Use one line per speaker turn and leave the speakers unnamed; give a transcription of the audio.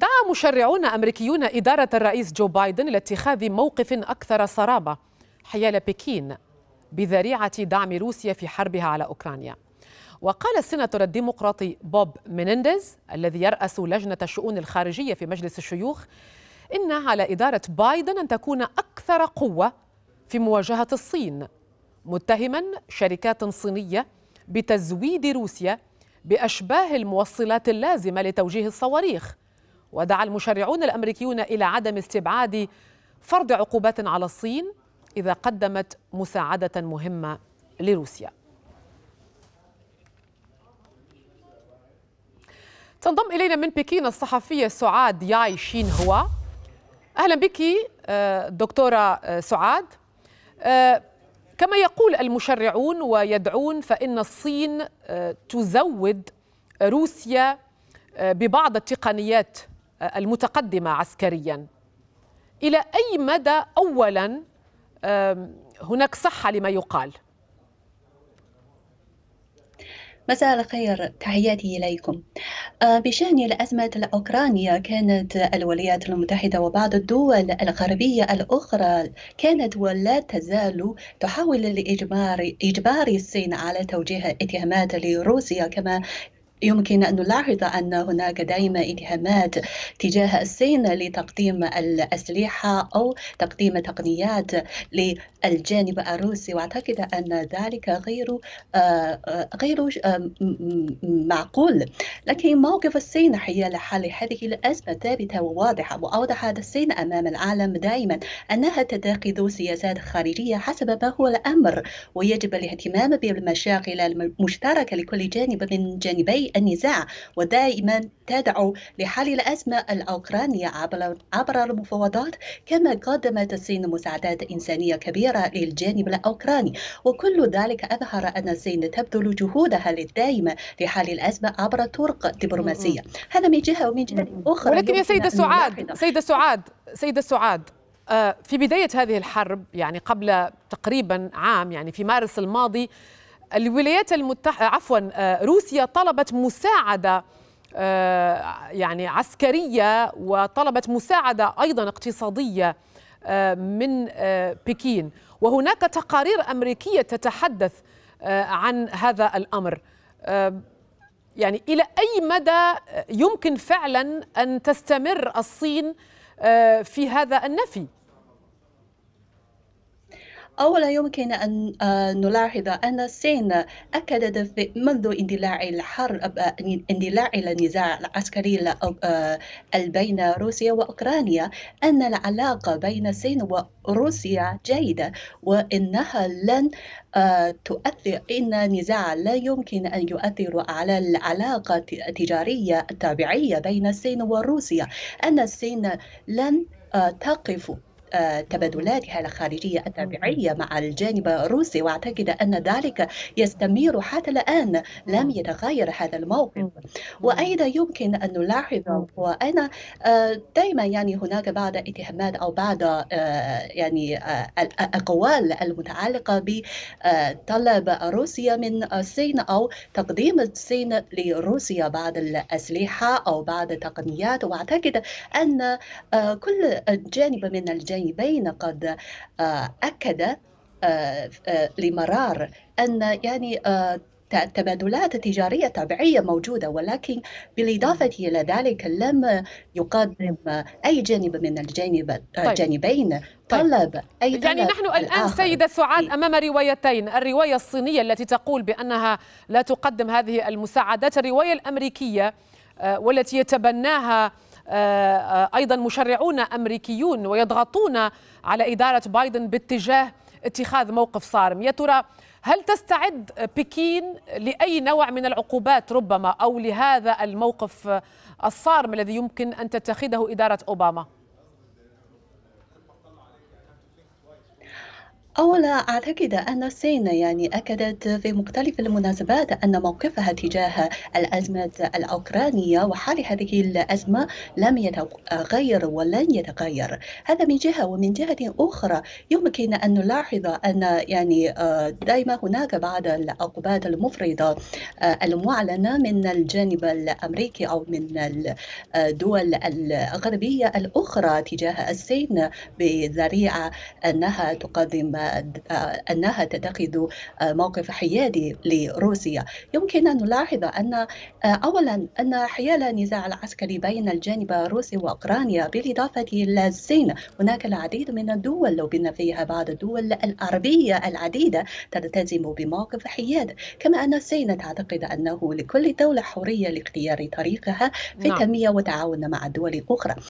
دعا مشرعون أمريكيون إدارة الرئيس جو بايدن لاتخاذ موقف أكثر صرامه حيال بكين بذريعة دعم روسيا في حربها على أوكرانيا وقال السيناتور الديمقراطي بوب مينينديز الذي يرأس لجنة الشؤون الخارجية في مجلس الشيوخ إن على إدارة بايدن أن تكون أكثر قوة في مواجهة الصين متهما شركات صينية بتزويد روسيا بأشباه الموصلات اللازمة لتوجيه الصواريخ ودعا المشرعون الامريكيون الى عدم استبعاد فرض عقوبات على الصين اذا قدمت مساعده مهمه لروسيا تنضم الينا من بكين الصحفيه سعاد ياي شين هوا اهلا بك آه، دكتوره آه، سعاد آه، كما يقول المشرعون ويدعون فان الصين تزود روسيا ببعض التقنيات المتقدمة عسكريا إلى أي مدى أولا هناك صحة لما يقال
مساء الخير تحياتي إليكم آه، بشأن الأزمة الأوكرانية كانت الولايات المتحدة وبعض الدول الغربية الأخرى كانت ولا تزال تحاول لإجبار إجبار الصين على توجيه اتهامات لروسيا كما يمكن أن نلاحظ أن هناك دائما اتهامات تجاه الصين لتقديم الأسلحة أو تقديم تقنيات للجانب الروسي وأعتقد أن ذلك غير آه، آه، غير آه، معقول لكن موقف الصين حيال حال هذه الأزمة ثابتة وواضحة وأوضحت الصين أمام العالم دائما أنها تتخذ سياسات خارجية حسب ما هو الأمر ويجب الاهتمام بالمشاغل المشتركة لكل جانب من جانبي النزاع ودائما تدعو لحل الأزمة الأوكرانية عبر عبر المفاوضات كما قدمت الصين مساعدات إنسانية كبيرة للجانب الأوكراني وكل ذلك أظهر أن الصين تبذل جهودها الدائمة لحل الأزمة عبر طرق دبلوماسية هذا من جهة ومن جهة أخرى ولكن يا سيدة سعاد سيدة
سعاد سيدة آه، سعاد في بداية هذه الحرب يعني قبل تقريبا عام يعني في مارس الماضي الولايات المتحدة عفوا آه، روسيا طلبت مساعدة آه، يعني عسكرية وطلبت مساعدة أيضا اقتصادية آه، من بكين وهناك تقارير أمريكية تتحدث عن هذا الأمر يعني إلى أي مدى يمكن فعلا أن تستمر الصين في هذا النفي؟
أولا يمكن أن آه، نلاحظ أن الصين أكدت منذ اندلاع الحرب آه، اندلاع النزاع العسكري آه، بين روسيا وأوكرانيا أن العلاقة بين الصين وروسيا جيدة وإنها لن تؤثر إن النزاع لا يمكن أن يؤثر على العلاقة التجارية التابعية بين الصين وروسيا أن الصين لن تقف آه، تبادلاتها الخارجية التابعية مع الجانب الروسي وأعتقد أن ذلك يستمر حتى الآن لم يتغير هذا الموقف وأيضا يمكن أن نلاحظ نعم. وأنا آه، دائما يعني هناك بعض اتهامات أو بعض آه، يعني الأقوال المتعلقة بطلب روسيا من الصين أو تقديم الصين لروسيا بعض الأسلحة أو بعض التقنيات وأعتقد أن كل جانب من الجانب بين قد آه، أكد آه، آه، لمرار أن يعني تبادلات تجارية طبيعية موجودة ولكن بالإضافة إلى ذلك لم يقدم أي جانب من الجانب طيب. جانبين طيب. طلب
أي طلب يعني نحن الآن الآخر. سيدة سعاد إيه. أمام روايتين الرواية الصينية التي تقول بأنها لا تقدم هذه المساعدات الرواية الأمريكية والتي يتبناها آه، آه، ايضا مشرعون امريكيون ويضغطون على اداره بايدن باتجاه اتخاذ موقف صارم يا ترى هل تستعد بكين لاي نوع من العقوبات ربما او لهذا الموقف الصارم الذي يمكن ان تتخذه اداره اوباما
أولا أعتقد أن الصين يعني أكدت في مختلف المناسبات أن موقفها تجاه الأزمة الأوكرانية وحال هذه الأزمة لم يتغير ولن يتغير هذا من جهة ومن جهة أخرى يمكن أن نلاحظ أن يعني آه، دائما هناك بعض العقوبات المفرطة آه، المعلنة من الجانب الأمريكي أو من الدول آه، الغربية الأخرى تجاه الصين بذريعة أنها تقدم أنها تتخذ آه، موقف حيادي لروسيا يمكن أن نلاحظ أن آه، أولا أن حيال النزاع العسكري بين الجانب الروسي وأوكرانيا بالإضافة إلى الصين هناك العديد من الدول لو فيها بعض الدول العربية العديدة تلتزم بموقف حياد كما أن الصين تعتقد أنه لكل دولة حرية لاختيار طريقها في نعم. التنمية والتعاون مع الدول الأخرى